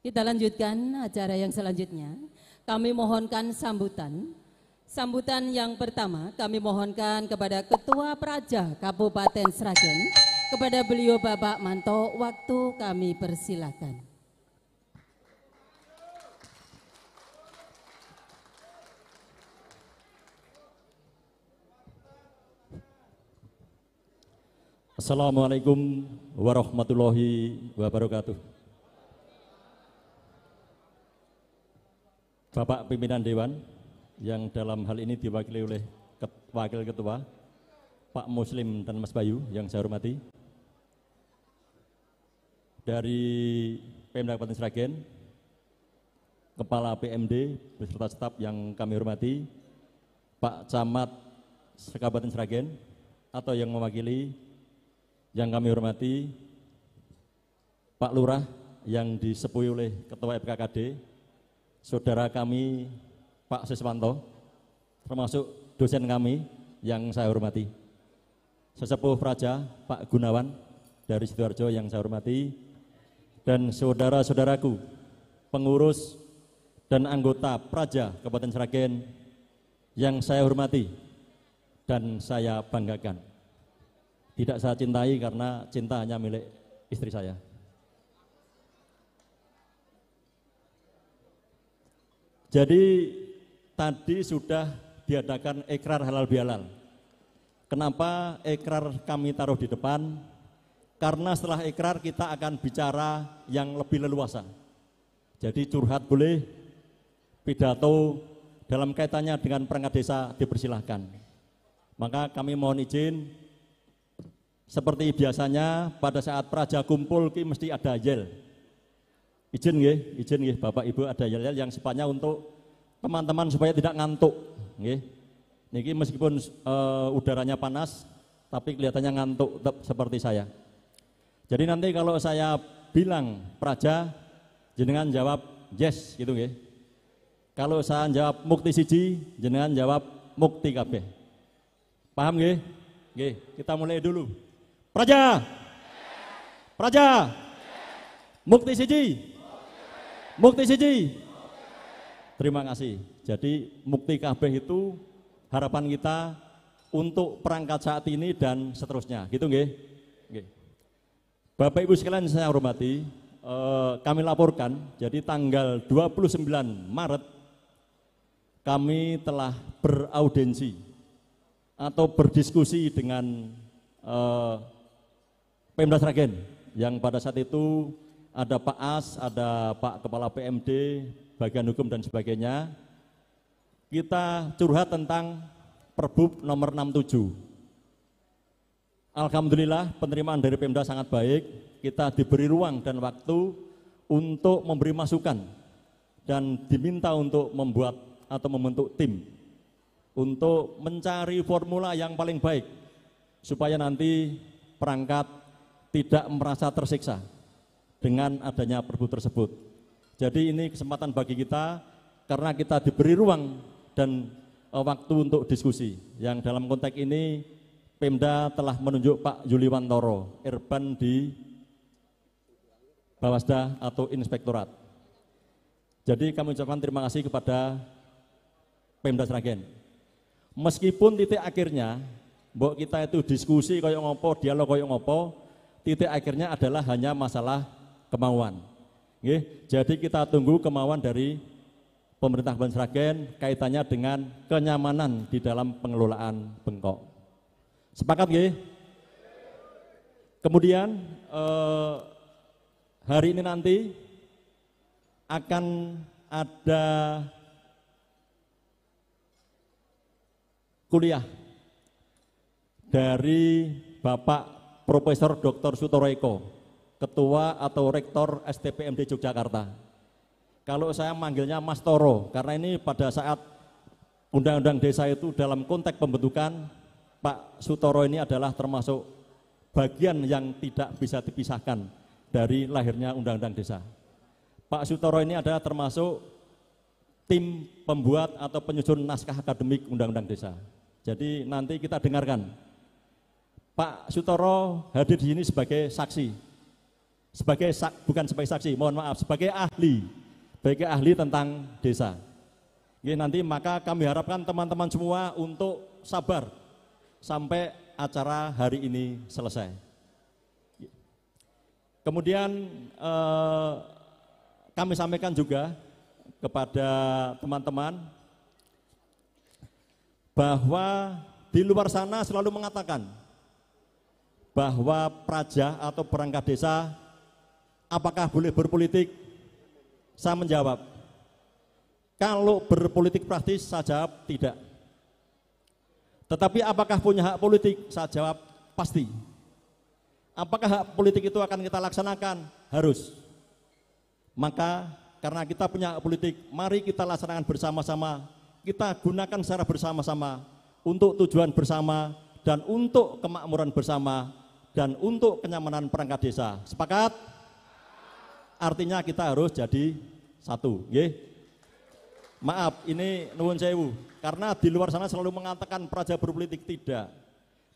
Kita lanjutkan acara yang selanjutnya. Kami mohonkan sambutan. Sambutan yang pertama kami mohonkan kepada Ketua Praja Kabupaten Sragen. Kepada beliau Bapak Manto, waktu kami persilakan. Assalamualaikum warahmatullahi wabarakatuh. Bapak pimpinan dewan yang dalam hal ini diwakili oleh Wakil Ketua Pak Muslim dan Mas Bayu yang saya hormati. Dari Pemda Kabupaten Sragen, Kepala PMD beserta staf yang kami hormati, Pak Camat Kabupaten Sragen atau yang mewakili yang kami hormati Pak Lurah yang disepui oleh Ketua FKKD saudara kami Pak Siswanto, termasuk dosen kami yang saya hormati. Sesepuh Praja, Pak Gunawan dari Sidoarjo yang saya hormati, dan saudara-saudaraku, pengurus dan anggota Praja Kabupaten Sragen yang saya hormati dan saya banggakan. Tidak saya cintai karena cinta hanya milik istri saya. Jadi tadi sudah diadakan ikrar halal bihalal. Kenapa ikrar kami taruh di depan? Karena setelah ikrar kita akan bicara yang lebih leluasa. Jadi curhat boleh, pidato dalam kaitannya dengan perangkat desa dipersilahkan. Maka kami mohon izin, seperti biasanya pada saat praja kumpul, mesti ada yel Izin nggih, izin nggih Bapak Ibu ada yel-yel yang sifatnya untuk teman-teman supaya tidak ngantuk nggih. Niki meskipun uh, udaranya panas tapi kelihatannya ngantuk tetap seperti saya. Jadi nanti kalau saya bilang praja jenengan jawab yes gitu nggih. Kalau saya jawab mukti siji jenengan jawab mukti kabeh. Paham nggih? Nggih, kita mulai dulu. Praja. Praja. Mukti siji. Mukti siji. Terima kasih. Jadi mukti kabeh itu harapan kita untuk perangkat saat ini dan seterusnya. Gitu nggih? Nggih. Bapak Ibu sekalian saya hormati, eh, kami laporkan jadi tanggal 29 Maret kami telah beraudensi atau berdiskusi dengan eh, Pemda Sragen yang pada saat itu ada Pak As, ada Pak Kepala PMD, bagian hukum dan sebagainya. Kita curhat tentang Perbub nomor 67. Alhamdulillah penerimaan dari Pemda sangat baik. Kita diberi ruang dan waktu untuk memberi masukan dan diminta untuk membuat atau membentuk tim untuk mencari formula yang paling baik supaya nanti perangkat tidak merasa tersiksa dengan adanya perbu tersebut. Jadi ini kesempatan bagi kita karena kita diberi ruang dan eh, waktu untuk diskusi. Yang dalam konteks ini Pemda telah menunjuk Pak Yuli Wantoro, Irban di Bawasda atau Inspektorat. Jadi kami ucapkan terima kasih kepada Pemda Sragen. Meskipun titik akhirnya, bahwa kita itu diskusi koyo ngopo, dialog koyo ngopo, titik akhirnya adalah hanya masalah kemauan. jadi kita tunggu kemauan dari pemerintah Kabupaten kaitannya dengan kenyamanan di dalam pengelolaan bengkok. Sepakat nggih? Kemudian eh, hari ini nanti akan ada kuliah dari Bapak Profesor Dr. Sutoro ketua atau rektor STPMD Yogyakarta. Kalau saya manggilnya Mas Toro, karena ini pada saat undang-undang desa itu dalam konteks pembentukan, Pak Sutoro ini adalah termasuk bagian yang tidak bisa dipisahkan dari lahirnya undang-undang desa. Pak Sutoro ini adalah termasuk tim pembuat atau penyusun naskah akademik undang-undang desa. Jadi nanti kita dengarkan. Pak Sutoro hadir di sini sebagai saksi sebagai bukan sebagai saksi, mohon maaf, sebagai ahli, sebagai ahli tentang desa. Ini nanti maka kami harapkan teman-teman semua untuk sabar sampai acara hari ini selesai. Kemudian eh, kami sampaikan juga kepada teman-teman bahwa di luar sana selalu mengatakan bahwa praja atau perangkat desa apakah boleh berpolitik? Saya menjawab, kalau berpolitik praktis saya jawab tidak. Tetapi apakah punya hak politik? Saya jawab pasti. Apakah hak politik itu akan kita laksanakan? Harus. Maka karena kita punya hak politik, mari kita laksanakan bersama-sama. Kita gunakan secara bersama-sama untuk tujuan bersama dan untuk kemakmuran bersama dan untuk kenyamanan perangkat desa. Sepakat? Artinya kita harus jadi satu, Ye. Maaf, ini nuwun sewu. Karena di luar sana selalu mengatakan praja berpolitik tidak,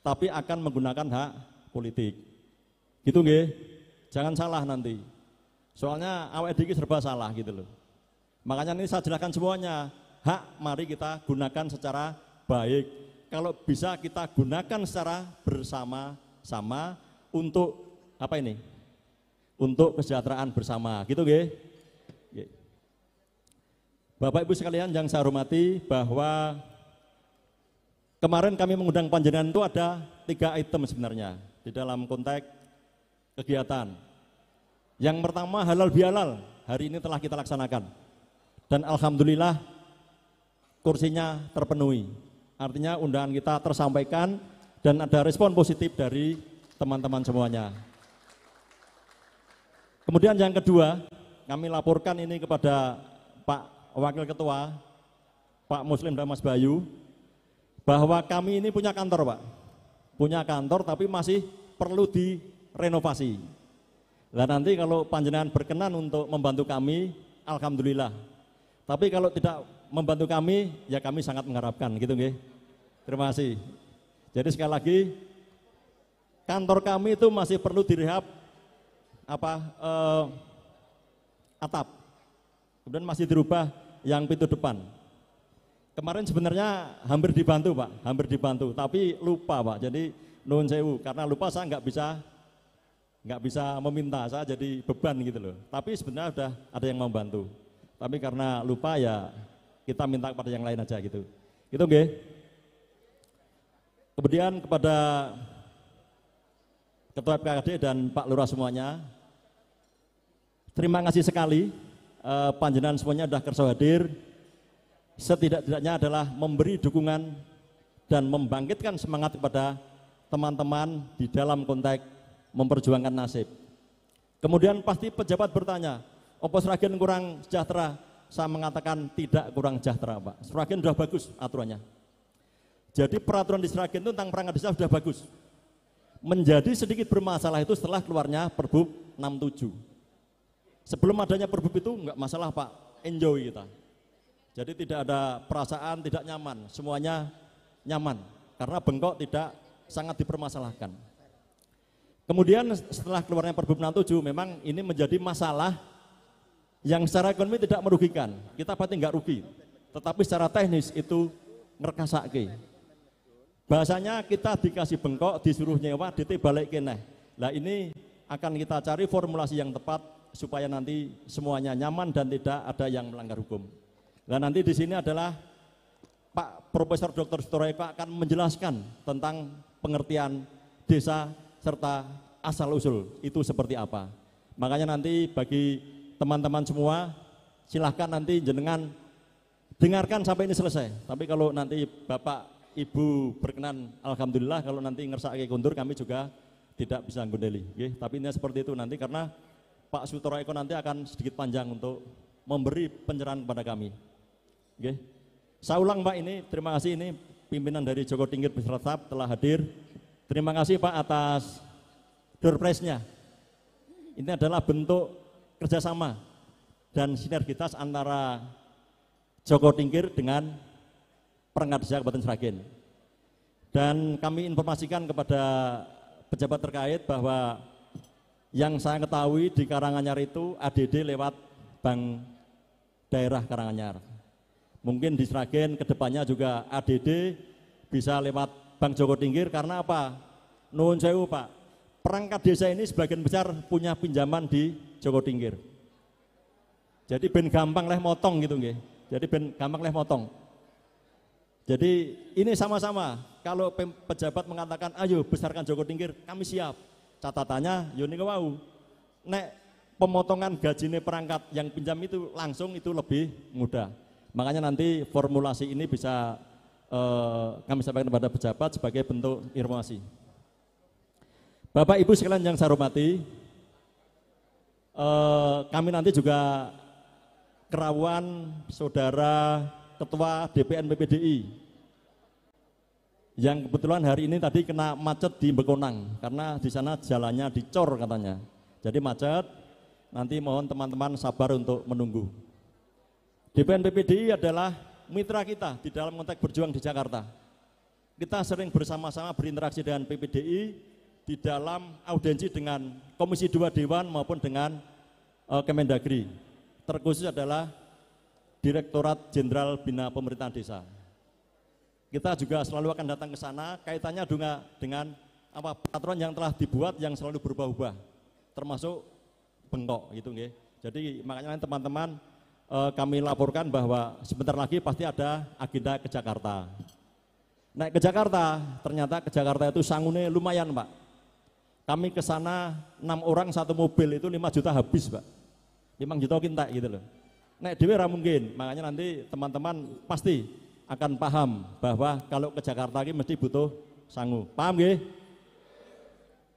tapi akan menggunakan hak politik. Gitu nggih. Jangan salah nanti. Soalnya awet dikit serba salah gitu loh. Makanya ini saya jelaskan semuanya. Hak mari kita gunakan secara baik. Kalau bisa kita gunakan secara bersama-sama untuk apa ini? untuk kesejahteraan bersama. Gitu, nggih. Bapak Ibu sekalian yang saya hormati bahwa kemarin kami mengundang panjenengan itu ada tiga item sebenarnya di dalam konteks kegiatan. Yang pertama halal bihalal hari ini telah kita laksanakan dan alhamdulillah kursinya terpenuhi. Artinya undangan kita tersampaikan dan ada respon positif dari teman-teman semuanya. Kemudian yang kedua, kami laporkan ini kepada Pak Wakil Ketua, Pak Muslim dan Mas Bayu, bahwa kami ini punya kantor Pak. Punya kantor tapi masih perlu direnovasi. Nah nanti kalau panjenengan berkenan untuk membantu kami, Alhamdulillah. Tapi kalau tidak membantu kami, ya kami sangat mengharapkan gitu nggih. Terima kasih. Jadi sekali lagi, kantor kami itu masih perlu direhab apa eh, atap. Kemudian masih dirubah yang pintu depan. Kemarin sebenarnya hampir dibantu Pak, hampir dibantu, tapi lupa Pak. Jadi non sewu karena lupa saya nggak bisa nggak bisa meminta saya jadi beban gitu loh. Tapi sebenarnya sudah ada yang mau bantu Tapi karena lupa ya kita minta kepada yang lain aja gitu. Itu okay. Kemudian kepada Ketua PKD dan Pak Lurah semuanya. Terima kasih sekali uh, panjenengan semuanya sudah kerso hadir. Setidak-tidaknya adalah memberi dukungan dan membangkitkan semangat kepada teman-teman di dalam konteks memperjuangkan nasib. Kemudian pasti pejabat bertanya, opo seragin kurang sejahtera? Saya mengatakan tidak kurang sejahtera, Pak. Seragin sudah bagus aturannya. Jadi peraturan di seragin itu tentang perangkat desa sudah bagus menjadi sedikit bermasalah itu setelah keluarnya perbub 67. Sebelum adanya perbub itu enggak masalah Pak, enjoy kita. Jadi tidak ada perasaan tidak nyaman, semuanya nyaman karena bengkok tidak sangat dipermasalahkan. Kemudian setelah keluarnya perbub 67 memang ini menjadi masalah yang secara ekonomi tidak merugikan. Kita pasti enggak rugi. Tetapi secara teknis itu ngerkasake Bahasanya kita dikasih bengkok, disuruh nyewa, DT balik keneh. Nah ini akan kita cari formulasi yang tepat supaya nanti semuanya nyaman dan tidak ada yang melanggar hukum. Nah nanti di sini adalah Pak Profesor Dr. Sutoraeko akan menjelaskan tentang pengertian desa serta asal-usul itu seperti apa. Makanya nanti bagi teman-teman semua silahkan nanti jenengan dengarkan sampai ini selesai. Tapi kalau nanti Bapak Ibu berkenan, Alhamdulillah kalau nanti ngerasa ngersake kundur kami juga tidak bisa gondeli. Okay? Tapi ini seperti itu nanti karena Pak Sutoro Eko nanti akan sedikit panjang untuk memberi pencerahan kepada kami. Okay? Saya ulang Pak ini, terima kasih ini pimpinan dari Joko Tingkir beserta telah hadir. Terima kasih Pak atas door nya Ini adalah bentuk kerjasama dan sinergitas antara Joko Tingkir dengan Perangkat Desa Kabupaten Sragen. Dan kami informasikan kepada pejabat terkait bahwa yang saya ketahui di Karanganyar itu ADD lewat bank daerah Karanganyar. Mungkin di Sragen kedepannya juga ADD bisa lewat Bank Joko Tingkir karena apa? Nuhun sewu Pak, perangkat desa ini sebagian besar punya pinjaman di Joko Tingkir. Jadi ben gampang leh motong gitu nggih. Jadi ben gampang leh motong. Jadi ini sama-sama. Kalau pejabat mengatakan, ayo besarkan Joko Tingkir, kami siap. Catatannya, Yuni kewau. Nek pemotongan gajine perangkat yang pinjam itu langsung itu lebih mudah. Makanya nanti formulasi ini bisa eh, kami sampaikan kepada pejabat sebagai bentuk informasi. Bapak Ibu sekalian yang saya hormati, eh, kami nanti juga kerawan saudara Ketua DPN PPDI yang kebetulan hari ini tadi kena macet di Bekonang karena di sana jalannya dicor katanya. Jadi macet, nanti mohon teman-teman sabar untuk menunggu. DPN PPDI adalah mitra kita di dalam konteks berjuang di Jakarta. Kita sering bersama-sama berinteraksi dengan PPDI di dalam audiensi dengan Komisi 2 Dewan maupun dengan uh, Kemendagri. Terkhusus adalah Direktorat Jenderal Bina Pemerintahan Desa. Kita juga selalu akan datang ke sana, kaitannya juga dengan apa peraturan yang telah dibuat yang selalu berubah-ubah, termasuk bengkok gitu nggih. Jadi makanya teman-teman eh, kami laporkan bahwa sebentar lagi pasti ada agenda ke Jakarta. Naik ke Jakarta, ternyata ke Jakarta itu sangune lumayan, Pak. Kami ke sana 6 orang satu mobil itu 5 juta habis, Pak. 5 juta kita gitu loh. Nek dewe ora mungkin. Makanya nanti teman-teman pasti akan paham bahwa kalau ke Jakarta lagi mesti butuh sangu. Paham gak?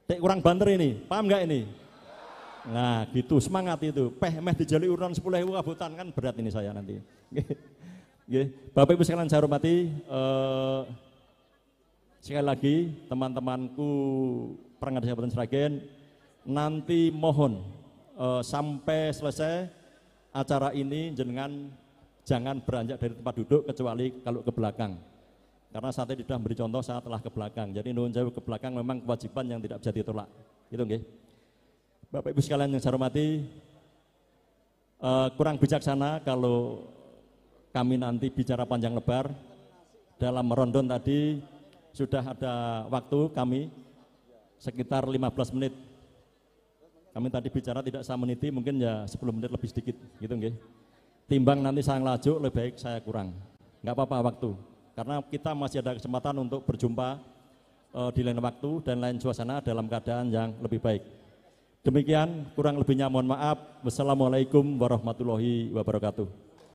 Tidak kurang banter ini. Paham gak ini? Nah, gitu semangat itu. Peh meh dijali urunan ewa kabutan kan berat ini saya nanti. Bapak Ibu sekalian saya hormati eh, sekali lagi teman-temanku perangkat jabatan Seragin nanti mohon eh, sampai selesai acara ini jenengan jangan beranjak dari tempat duduk kecuali kalau ke belakang. Karena saatnya sudah beri contoh, saya telah ke belakang. Jadi nuwun jauh ke belakang memang kewajiban yang tidak bisa ditolak. Gitu nggih. Bapak Ibu sekalian yang saya hormati, uh, kurang bijaksana kalau kami nanti bicara panjang lebar. Dalam rondon tadi sudah ada waktu kami sekitar 15 menit kami tadi bicara tidak saya meniti mungkin ya 10 menit lebih sedikit gitu nggih. Timbang nanti saya laju lebih baik saya kurang. Enggak apa-apa waktu. Karena kita masih ada kesempatan untuk berjumpa e, di lain waktu dan lain suasana dalam keadaan yang lebih baik. Demikian kurang lebihnya mohon maaf. Wassalamualaikum warahmatullahi wabarakatuh.